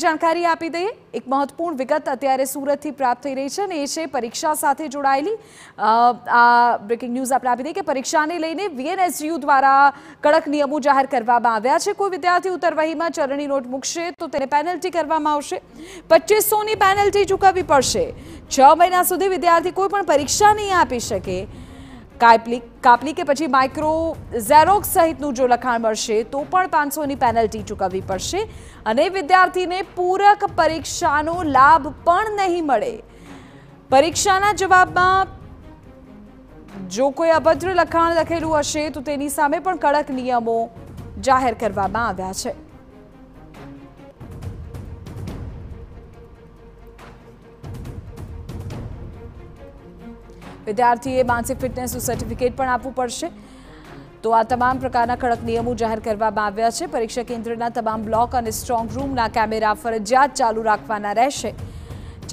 જાણકારી આપી દઈએ એક મહત્વપૂર્ણ વિગત અત્યારે સુરતથી પ્રાપ્ત થઈ રહી છે અને એ છે પરીક્ષા સાથે જોડાયેલી આ બ્રેકિંગ ન્યૂઝ આપણે આપી દઈએ કે પરીક્ષાને લઈને વીએનએસયુ દ્વારા કડક નિયમો જાહેર કરવામાં આવ્યા છે કોઈ વિદ્યાર્થી ઉત્તરવહીમાં ચરણી નોટ મૂકશે તો તેને પેનલ્ટી કરવામાં આવશે પચીસોની પેનલ્ટી ચૂકવવી પડશે છ મહિના સુધી વિદ્યાર્થી કોઈ પણ પરીક્ષા નહીં આપી શકે કાપલી કાપલી કે પછી માઇક્રો ઝેરોક્સ સહિતનું જો લખાણ મળશે તો પણ પાંચસોની પેનલ્ટી ચૂકવવી પડશે અને વિદ્યાર્થીને પૂરક પરીક્ષાનો લાભ પણ નહીં મળે પરીક્ષાના જવાબમાં જો કોઈ અભદ્ર લખાણ લખેલું હશે તો તેની સામે પણ કડક નિયમો જાહેર કરવામાં આવ્યા છે વિદ્યાર્થીએ માનસિક ફિટનેસનું સર્ટિફિકેટ પણ આપવું પડશે તો આ તમામ પ્રકારના કડક નિયમો જાહેર કરવામાં આવ્યા છે પરીક્ષા કેન્દ્રના તમામ બ્લોક અને સ્ટ્રોંગ રૂમના કેમેરા ફરજિયાત ચાલુ રાખવાના રહેશે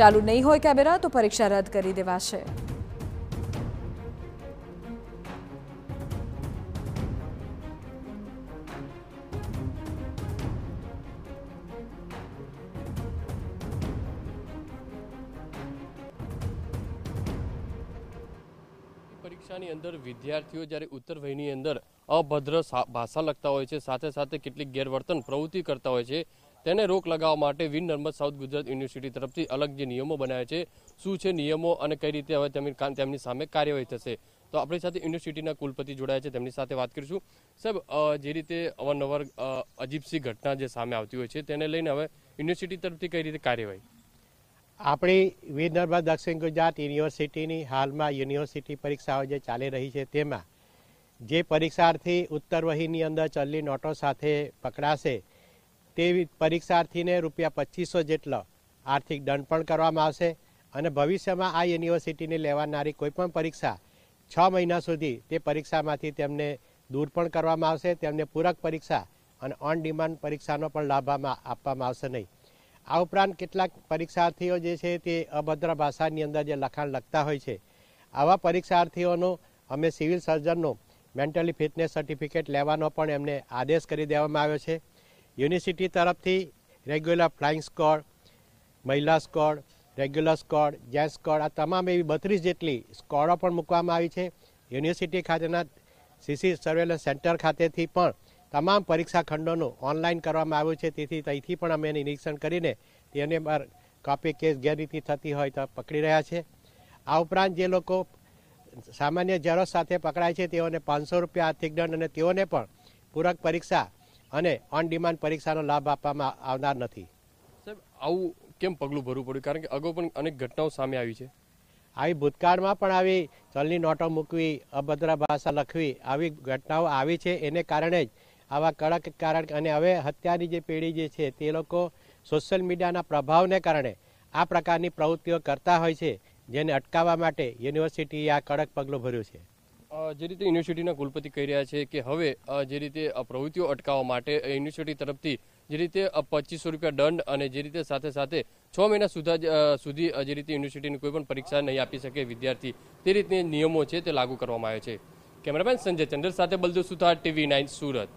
ચાલુ નહીં હોય કેમેરા તો પરીક્ષા રદ કરી દેવાશે કક્ષાની અંદર વિદ્યાર્થીઓ જ્યારે ઉત્તર વહીની અંદર અભદ્ર ભાષા લખતા હોય છે સાથે સાથે કેટલીક ગેરવર્તન પ્રવૃત્તિ કરતા હોય છે તેને રોક લગાવવા માટે વિન નર્મદ સાઉથ ગુજરાત યુનિવર્સિટી તરફથી અલગ જે નિયમો બનાવ્યા છે શું છે નિયમો અને કઈ રીતે હવે તેમની સામે કાર્યવાહી થશે તો આપણી સાથે યુનિવર્સિટીના કુલપતિ જોડાયા છે તેમની સાથે વાત કરીશું સાહેબ જે રીતે અવારનવાર અજીબસી ઘટના જે સામે આવતી હોય છે તેને લઈને હવે યુનિવર્સિટી તરફથી કઈ રીતે કાર્યવાહી આપણી વીર દક્ષિણ ગુજરાત યુનિવર્સિટીની હાલમાં યુનિવર્સિટી પરીક્ષાઓ જે ચાલી રહી છે તેમાં જે પરીક્ષાર્થી ઉત્તર વહીની અંદર ચલની નોટો સાથે પકડાશે તેવી પરીક્ષાર્થીને રૂપિયા પચીસો જેટલો આર્થિક દંડ પણ કરવામાં આવશે અને ભવિષ્યમાં આ યુનિવર્સિટીને લેવાનારી કોઈપણ પરીક્ષા છ મહિના સુધી તે પરીક્ષામાંથી તેમને દૂર પણ કરવામાં આવશે તેમને પૂરક પરીક્ષા અને ઓન ડિમાન્ડ પરીક્ષાનો પણ લાભ આપવામાં આવશે નહીં આ ઉપરાંત કેટલાક પરીક્ષાર્થીઓ જે છે તે અભદ્ર ભાષાની અંદર જે લખાણ લખતા હોય છે આવા પરીક્ષાર્થીઓનો અમે સિવિલ સર્જનનો મેન્ટલી ફિટનેસ સર્ટિફિકેટ લેવાનો પણ એમને આદેશ કરી દેવામાં આવ્યો છે યુનિવર્સિટી તરફથી રેગ્યુલર ફ્લાઇંગ સ્કોડ મહિલા squad regular squad gent squad આ તમામ એવી બત્રીસ જેટલી સ્કોડો પણ મૂકવામાં આવી છે યુનિવર્સિટી ખાતેના સીસી સર્વેલન્સ સેન્ટર ખાતેથી પણ તમામ પરીક્ષા ખંડોનું ઓનલાઈન કરવામાં આવ્યું છે તેથી ત્યાંથી પણ અમે નિરીક્ષણ કરીને તેની પર કોપી કેસ ગેરરીતિ થતી હોય તો પકડી રહ્યા છે આ ઉપરાંત જે લોકો સામાન્ય ઝેરોસ સાથે પકડાય છે તેઓને પાંચસો રૂપિયા આર્થિક દંડ અને તેઓને પણ પૂરક પરીક્ષા અને ઓન ડિમાન્ડ પરીક્ષાનો લાભ આપવામાં આવનાર નથી સાહેબ આવું કેમ પગલું ભરવું પડ્યું કારણ કે અગાઉ પણ અનેક ઘટનાઓ સામે આવી છે આવી ભૂતકાળમાં પણ આવી ચલની નોટો મૂકવી અભદ્ર ભાષા લખવી આવી ઘટનાઓ આવી છે એને કારણે જ આવા કડક કારણ અને હવે અત્યારની જે પેઢી જે છે તે લોકો સોશિયલ મીડિયાના પ્રભાવને કારણે આ પ્રકારની પ્રવૃત્તિઓ કરતા હોય છે જેને અટકાવવા માટે યુનિવર્સિટીએ આ કડક પગલું ભર્યું છે જે રીતે યુનિવર્સિટીના કુલપતિ કહી રહ્યા છે કે હવે જે રીતે પ્રવૃત્તિઓ અટકાવવા માટે યુનિવર્સિટી તરફથી જે રીતે પચીસો રૂપિયા દંડ અને જે રીતે સાથે સાથે છ મહિના સુધા સુધી જે રીતે યુનિવર્સિટીની કોઈ પણ પરીક્ષા નહીં આપી શકે વિદ્યાર્થી તે રીતે નિયમો છે તે લાગુ કરવામાં આવ્યા છે કેમેરામેન સંજય ચંદ્ર સાથે બલદેવ સુથાર ટીવી નાઇન સુરત